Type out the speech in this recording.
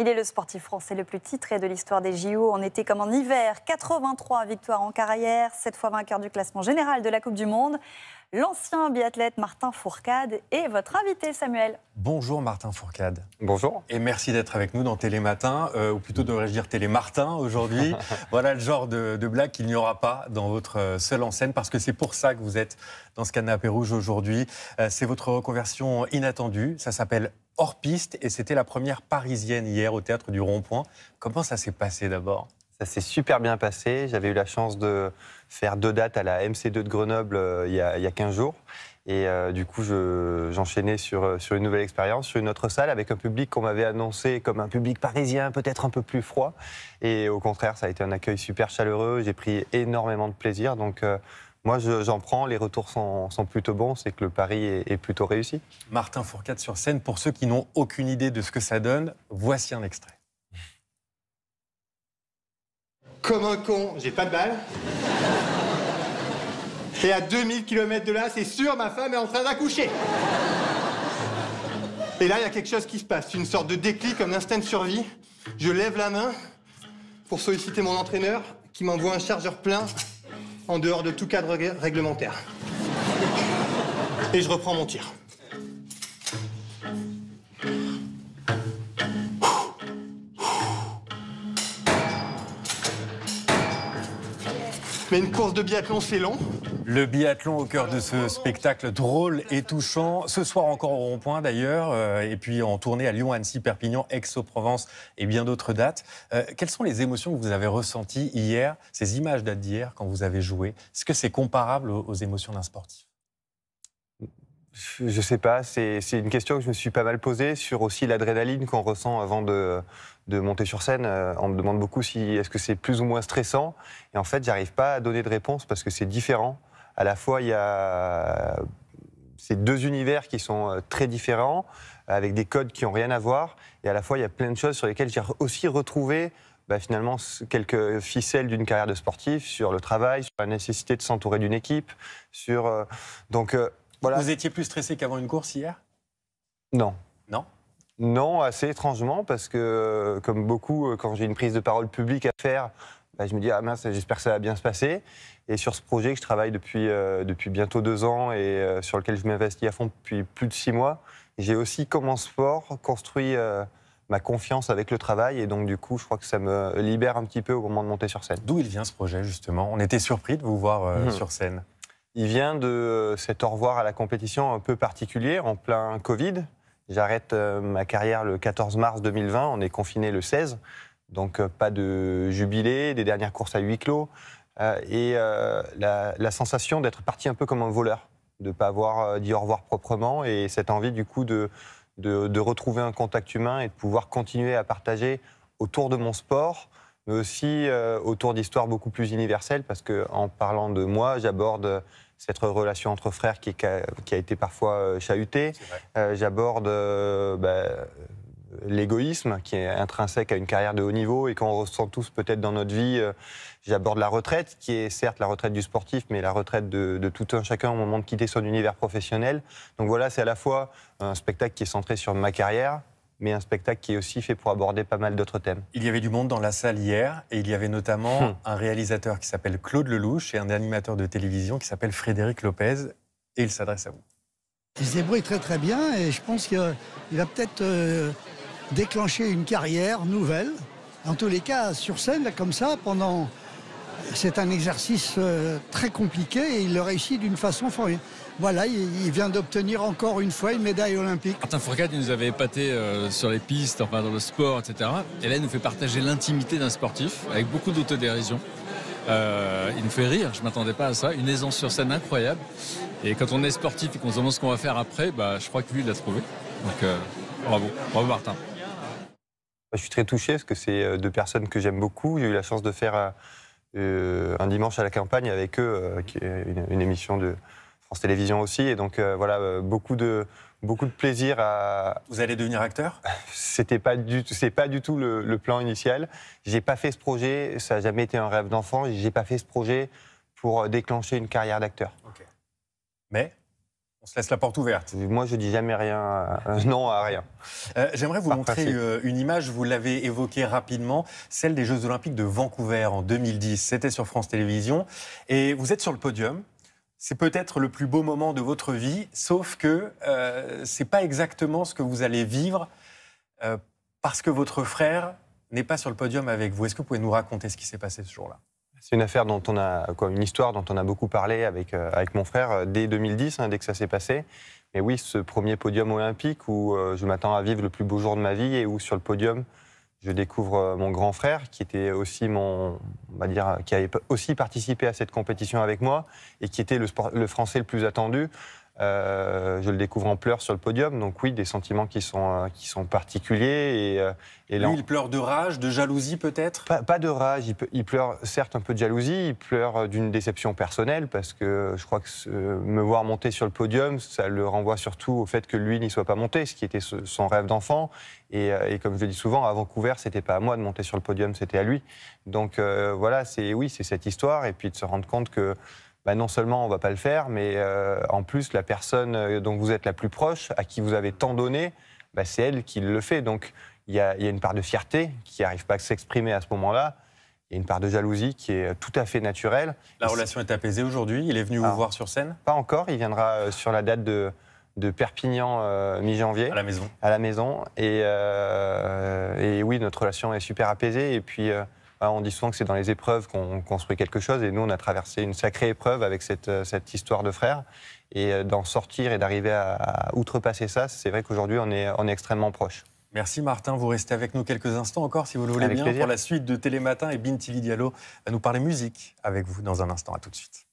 Il est le sportif français le plus titré de l'histoire des JO en été comme en hiver. 83 victoires en carrière, 7 fois vainqueur du classement général de la Coupe du Monde. L'ancien biathlète Martin Fourcade est votre invité, Samuel. Bonjour Martin Fourcade. Bonjour. Et merci d'être avec nous dans Télématin, euh, ou plutôt devrais-je dire Télémartin aujourd'hui. voilà le genre de, blague qu'il n'y aura pas dans votre euh, seule en scène, parce que c'est pour ça que vous êtes dans ce canapé rouge aujourd'hui. Euh, c'est votre reconversion inattendue, ça s'appelle hors piste et c'était la première parisienne hier au théâtre du Rond-Point. Comment ça s'est passé d'abord ça s'est super bien passé. J'avais eu la chance de faire deux dates à la MC2 de Grenoble euh, il, y a, 15 jours. Et euh, du coup, j'enchaînais euh, sur, une nouvelle expérience, sur une autre salle, avec un public qu'on m'avait annoncé comme un public parisien, peut-être un peu plus froid. Et au contraire, ça a été un accueil super chaleureux. J'ai pris énormément de plaisir. Donc, moi, j'en prends, les retours sont, plutôt bons, c'est que le pari est, plutôt réussi. Martin Fourcade sur scène, pour ceux qui n'ont aucune idée de ce que ça donne, voici un extrait. Comme un con, j'ai pas de balle. Et à 2000 km de là, c'est sûr, ma femme est en train d'accoucher. Et là, il y a quelque chose qui se passe, une sorte de déclic, comme instinct de survie. Je lève la main pour solliciter mon entraîneur qui m'envoie un chargeur plein en dehors de tout cadre réglementaire. Et je reprends mon tir. Mais une course de biathlon, c'est long. Le biathlon au cœur de ce spectacle drôle et touchant. Ce soir encore au rond-point d'ailleurs, euh, et puis en tournée à Lyon, Annecy, Perpignan, Aix-aux-Provence et bien d'autres dates. Euh, quelles sont les émotions que vous avez ressenties hier Ces images datent d'hier quand vous avez joué. Est-ce que c'est comparable aux, émotions d'un sportif je ne sais pas, c'est une question que je me suis pas mal posée sur aussi l'adrénaline qu'on ressent avant de, de, monter sur scène. Euh, on me demande beaucoup si est-ce que c'est plus ou moins stressant. Et en fait, j'arrive pas à donner de réponse parce que c'est différent à la fois, il y a ces deux univers qui sont euh, très différents, avec des codes qui n'ont rien à voir, et à la fois, il y a plein de choses sur lesquelles j'ai aussi retrouvé bah, finalement quelques ficelles d'une carrière de sportif, sur le travail, sur la nécessité de s'entourer d'une équipe, sur... Euh, donc, euh, Vous étiez plus stressé qu'avant une course hier Non. Non non, assez étrangement, parce que, comme beaucoup, quand j'ai une prise de parole publique à faire, bah, je me dis, ah mince, j'espère que ça va bien se passer. Et sur ce projet que je travaille depuis, euh, depuis bientôt deux ans et euh, sur lequel je m'investis à fond depuis plus de six mois, j'ai aussi, comme en sport, construit euh, ma confiance avec le travail. Et donc, du coup, je crois que ça me libère un petit peu au moment de monter sur scène. D'où il vient ce projet, justement On était surpris de vous voir mhm. sur scène. Il vient de cet au revoir à la compétition un peu particulier, en plein Covid. J'arrête ma carrière le 14 mars 2020, on est confiné le 16. Donc euh, pas de jubilé, des dernières courses à huis clos euh, et euh, la, sensation d'être parti un peu comme un voleur, de ne pas avoir dit au revoir proprement et cette envie du coup de, de, retrouver un contact humain et de pouvoir continuer à partager autour de mon sport, mais aussi autour d'histoires beaucoup plus universelles parce qu'en parlant de moi, j'aborde cette relation entre frères qui, a été parfois chahutée. J'aborde bah, l'égoïsme qui est intrinsèque à une carrière de haut niveau et qu'on ressent tous peut-être dans notre vie. Euh, j'aborde la retraite, qui est certes la retraite du sportif, mais la retraite de, tout un chacun au moment de quitter son univers professionnel. Donc voilà, c'est à la fois un spectacle qui est centré sur ma carrière, mais un spectacle qui est aussi fait pour aborder pas mal d'autres thèmes. Il y avait du monde dans la salle hier, et il y avait notamment hum. un réalisateur qui s'appelle Claude Lelouch et un animateur de télévision qui s'appelle Frédéric Lopez, et il s'adresse à vous. Il se débrouille très très bien et je pense qu'il va peut-être euh, déclencher une carrière nouvelle. En tous les cas, sur scène, comme ça, pendant. C'est un exercice euh, très compliqué et il le réussit d'une façon formidable. Voilà, il, vient d'obtenir encore une fois une médaille olympique. Martin Fourcade, il nous avait épaté euh, sur les pistes, enfin dans le sport, etc. Et là, il nous fait partager l'intimité d'un sportif avec beaucoup d'autodérision. Euh, il nous fait rire, je ne m'attendais pas à ça. Une aisance sur scène incroyable. Et quand on est sportif et qu'on se demande ce qu'on va faire après, bah, je crois que lui, il l'a trouvé. Donc, bravo. Bravo, Martin. Je suis très touché parce que c'est euh, deux personnes que j'aime beaucoup. J'ai eu la chance de faire euh, euh, un dimanche à la campagne avec eux, qui est une, émission de France Télévisions aussi. Et donc voilà, beaucoup de, beaucoup de plaisir à. Vous allez devenir acteur C'était pas du, c'est pas du tout le, plan initial. J'ai pas fait ce projet. Ça n'a jamais été un rêve d'enfant. J'ai pas fait ce projet pour déclencher une carrière d'acteur. OK. Mais on se laisse la porte ouverte. Moi, je dis jamais rien, euh, non à rien. Euh, J'aimerais vous montrer euh, une image, vous l'avez évoquée rapidement, celle des Jeux Olympiques de Vancouver en 2010. C'était sur France Télévisions. Et vous êtes sur le podium. C'est peut-être le plus beau moment de votre vie, sauf que euh, ce n'est pas exactement ce que vous allez vivre euh, parce que votre frère n'est pas sur le podium avec vous. Est-ce que vous pouvez nous raconter ce qui s'est passé ce jour-là c'est une affaire dont on a, quoi, une histoire dont on a beaucoup parlé avec, euh, avec mon frère euh, dès 2010, hein, dès que ça s'est passé. Mais oui, ce premier podium olympique où euh, je m'attends à vivre le plus beau jour de ma vie et où sur le podium, je découvre mon grand frère qui était aussi mon, on va dire, qui avait aussi participé à cette compétition avec moi et qui était le, sport, le français le plus attendu. Euh, je le découvre en pleurs sur le podium, donc oui, des sentiments qui sont, euh, qui sont particuliers. Et, euh, là, Lui, il pleure de rage, de jalousie peut-être pas, de rage, il, pleure certes un peu de jalousie, il pleure d'une déception personnelle, parce que je crois que me voir monter sur le podium, ça le renvoie surtout au fait que lui n'y soit pas monté, ce qui était son rêve d'enfant. Et, comme je le dis souvent, à Vancouver, n'était pas à moi de monter sur le podium, c'était à lui. Donc voilà, c'est oui, c'est cette histoire, et puis de se rendre compte que... Bah, non seulement on va pas le faire, mais euh, en plus la personne euh, dont vous êtes la plus proche, à qui vous avez tant donné, bah, c'est elle qui le fait. Donc il y, a une part de fierté qui n'arrive pas à s'exprimer à ce moment-là. et une part de jalousie qui est euh, tout à fait naturelle. La relation est... apaisée aujourd'hui Il est venu vous ah. voir sur scène Pas encore. Il viendra sur la date de, Perpignan mi-janvier. À la maison. À la maison. Et, oui, notre relation est super apaisée. Et puis, ah, on dit souvent que c'est dans les épreuves qu'on construit quelque chose. Et nous, on a traversé une sacrée épreuve avec cette, euh, histoire de frères. Et euh, d'en sortir et d'arriver à, outrepasser ça, c'est vrai qu'aujourd'hui, on est, on extrêmement proche. Merci Martin, vous restez avec nous quelques instants encore si vous le voulez bien pour la suite de Télématin et Bintili Diallo à nous parler musique avec vous dans un instant, à tout de suite.